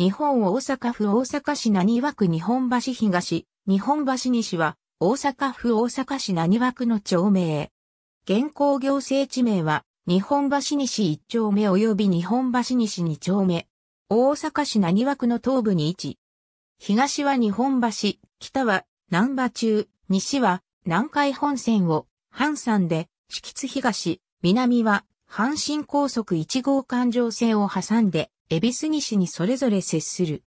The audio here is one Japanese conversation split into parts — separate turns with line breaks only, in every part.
日本大阪府大阪市何和区日本橋東、日本橋西は、大阪府大阪市何和区の町名。現行行政地名は、日本橋西1丁目及び日本橋西2丁目。大阪市何和区の東部に位置。東は日本橋、北は南波中、西は南海本線を、阪山で、敷津東、南は阪神高速1号環状線を挟んで、恵比寿西にそれぞれ接する。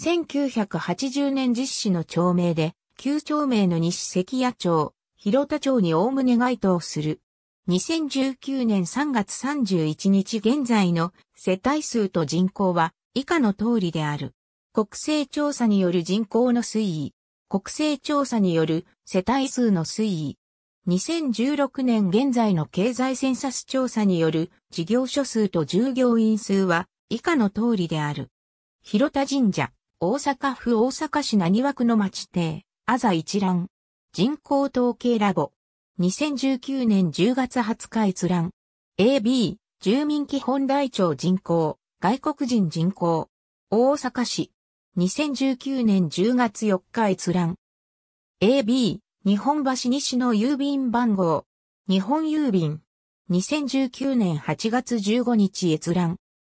1980年実施の町名で、旧町名の西関谷町、広田町におおむね該当する。2019年3月31日現在の世帯数と人口は以下の通りである。国勢調査による人口の推移。国勢調査による世帯数の推移。2016年現在の経済センサス調査による事業所数と従業員数は以下の通りである。広田神社、大阪府大阪市何枠の町邸、あざ一覧。人口統計ラボ。2019年10月20日閲覧。AB、住民基本台帳人口、外国人人口。大阪市。2019年10月4日閲覧。AB、日本橋西の郵便番号。日本郵便。2019年8月15日閲覧。